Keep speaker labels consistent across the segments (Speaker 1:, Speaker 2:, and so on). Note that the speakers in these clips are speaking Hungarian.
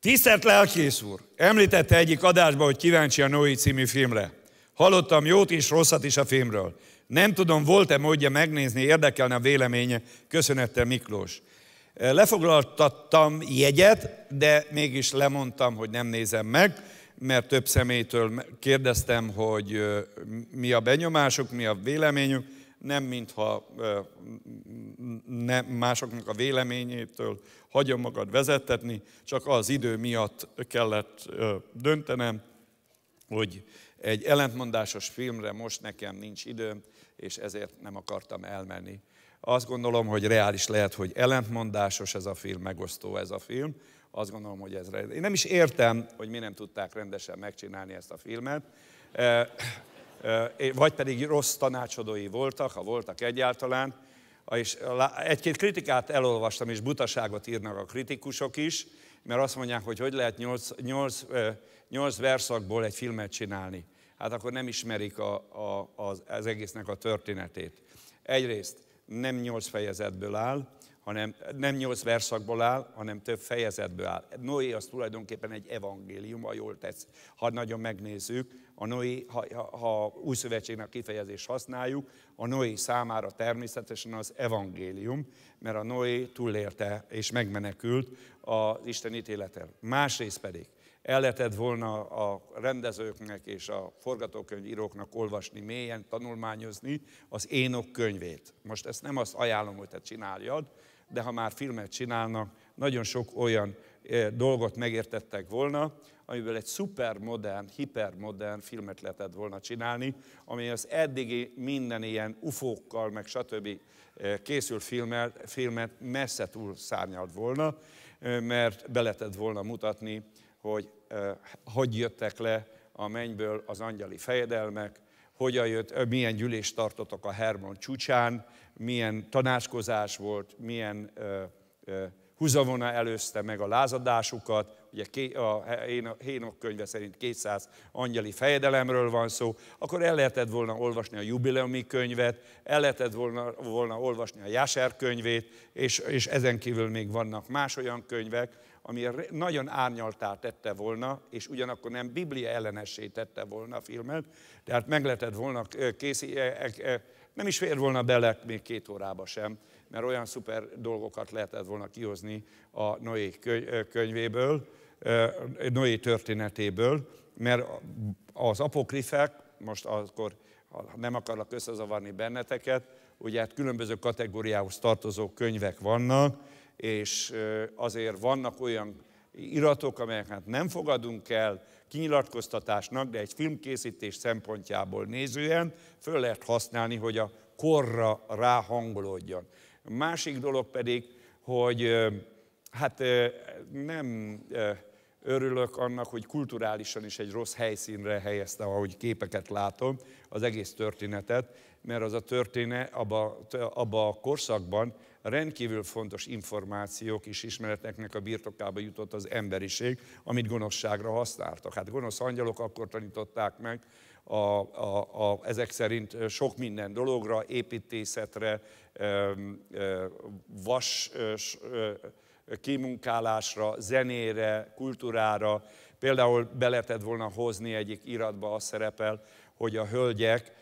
Speaker 1: Tisztelt lelkész úr, említette egyik adásban, hogy kíváncsi a Noé című filmre. Hallottam jót és rosszat is a filmről. Nem tudom, volt-e módja megnézni, érdekelne a véleménye. Köszönettel Miklós. Eh, lefoglaltattam jegyet, de mégis lemondtam, hogy nem nézem meg, mert több személytől kérdeztem, hogy eh, mi a benyomásuk, mi a véleményük nem mintha ne másoknak a véleményétől hagyom magad vezetetni, csak az idő miatt kellett döntenem, hogy egy ellentmondásos filmre most nekem nincs időm, és ezért nem akartam elmenni. Azt gondolom, hogy reális lehet, hogy ellentmondásos ez a film, megosztó ez a film. Azt gondolom, hogy ez reális. Én nem is értem, hogy mi nem tudták rendesen megcsinálni ezt a filmet vagy pedig rossz tanácsadói voltak, ha voltak egyáltalán, és egy-két kritikát elolvastam, és butaságot írnak a kritikusok is, mert azt mondják, hogy hogy lehet nyolc, nyolc, nyolc verszakból egy filmet csinálni. Hát akkor nem ismerik a, a, az, az egésznek a történetét. Egyrészt nem nyolc fejezetből áll, hanem nem nyolc verszakból áll, hanem több fejezetből áll. Noé az tulajdonképpen egy evangélium, ha jól tetsz, ha nagyon megnézzük. A Noé, ha, ha, ha új szövetségnek kifejezést használjuk, a Noé számára természetesen az evangélium, mert a Noé túlélte és megmenekült az Isten ítéletel. Másrészt pedig el lehetett volna a rendezőknek és a forgatókönyvíróknak olvasni mélyen, tanulmányozni az Énok könyvét. Most ezt nem azt ajánlom, hogy te csináljad, de ha már filmet csinálnak, nagyon sok olyan eh, dolgot megértettek volna, amiből egy szupermodern, hipermodern filmet lehetett volna csinálni, ami az eddigi minden ilyen ufókkal, meg stb. Eh, készült filmet, filmet messze túl szárnyalt volna, eh, mert beletett volna mutatni, hogy hogy jöttek le a mennyből az angyali fejedelmek, hogyan jött, milyen gyűlést tartottak a Hermon csúcsán, milyen tanácskozás volt, milyen uh, uh, húzavona előzte meg a lázadásukat, ugye a Hénok könyve szerint 200 angyali fejedelemről van szó, akkor el lehetett volna olvasni a jubileumi könyvet, el lehetett volna, volna olvasni a Jáser könyvét, és, és ezen kívül még vannak más olyan könyvek, ami nagyon árnyaltá tette volna, és ugyanakkor nem biblia ellenessé tette volna a filmet, tehát meg lehetett volna készíteni, e, e, nem is fér volna bele még két órába sem, mert olyan szuper dolgokat lehetett volna kihozni a Noé könyvéből, Noé történetéből, mert az apokrifek most akkor nem akarlak összezavarni benneteket, ugye hát különböző kategóriához tartozó könyvek vannak, és azért vannak olyan iratok, amelyeket hát nem fogadunk el kinyilatkoztatásnak, de egy filmkészítés szempontjából nézően föl lehet használni, hogy a korra ráhangolódjon. Másik dolog pedig, hogy hát nem örülök annak, hogy kulturálisan is egy rossz helyszínre helyezte, ahogy képeket látom, az egész történetet, mert az a történe abba, abba a korszakban rendkívül fontos információk és ismereteknek a birtokába jutott az emberiség, amit gonoszságra használtak. Hát gonosz angyalok akkor tanították meg, a, a, a, ezek szerint sok minden dologra, építészetre, vas kimunkálásra, zenére, kultúrára. Például beleted volna hozni egyik iratba, az szerepel, hogy a hölgyek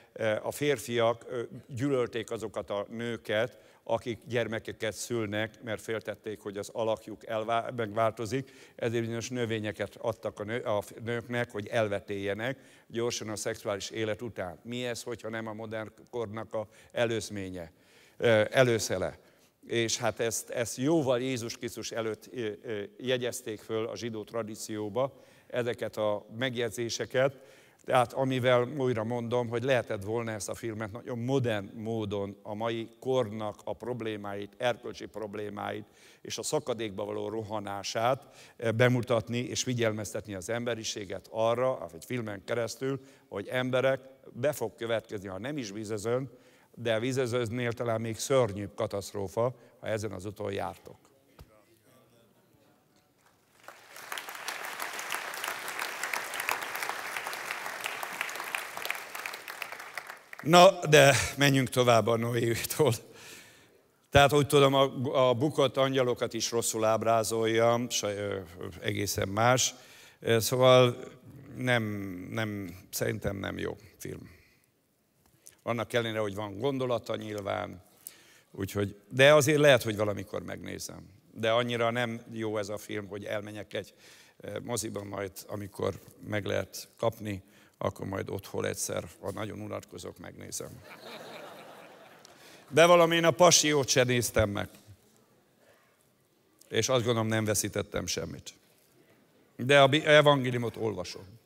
Speaker 1: a férfiak gyűlölték azokat a nőket, akik gyermekeket szülnek, mert féltették, hogy az alakjuk elvá- megváltozik, ezért bizonyos növényeket adtak a, nő- a nőknek, hogy elvetéljenek gyorsan a szexuális élet után. Mi ez, hogyha nem a modern kornak a előzménye, előszele? És hát ezt, ezt jóval Jézus Krisztus előtt jegyezték föl a zsidó tradícióba, ezeket a megjegyzéseket, tehát amivel újra mondom, hogy lehetett volna ezt a filmet nagyon modern módon a mai kornak a problémáit, erkölcsi problémáit és a szakadékba való rohanását eh, bemutatni és figyelmeztetni az emberiséget arra, egy filmen keresztül, hogy emberek be fog következni, ha nem is vízözön, de a vízözöznél talán még szörnyűbb katasztrófa, ha ezen az úton jártok. Na, de menjünk tovább a Noétól. Tehát úgy tudom, a, a bukott angyalokat is rosszul ábrázolja, saj, egészen más. Szóval nem, nem, szerintem nem jó film. Annak ellenére, hogy van gondolata nyilván, úgyhogy, de azért lehet, hogy valamikor megnézem. De annyira nem jó ez a film, hogy elmenjek egy moziban majd, amikor meg lehet kapni, akkor majd otthon egyszer, ha nagyon unatkozok, megnézem. De én a pasiót se néztem meg. És azt gondolom, nem veszítettem semmit. De a evangéliumot olvasom.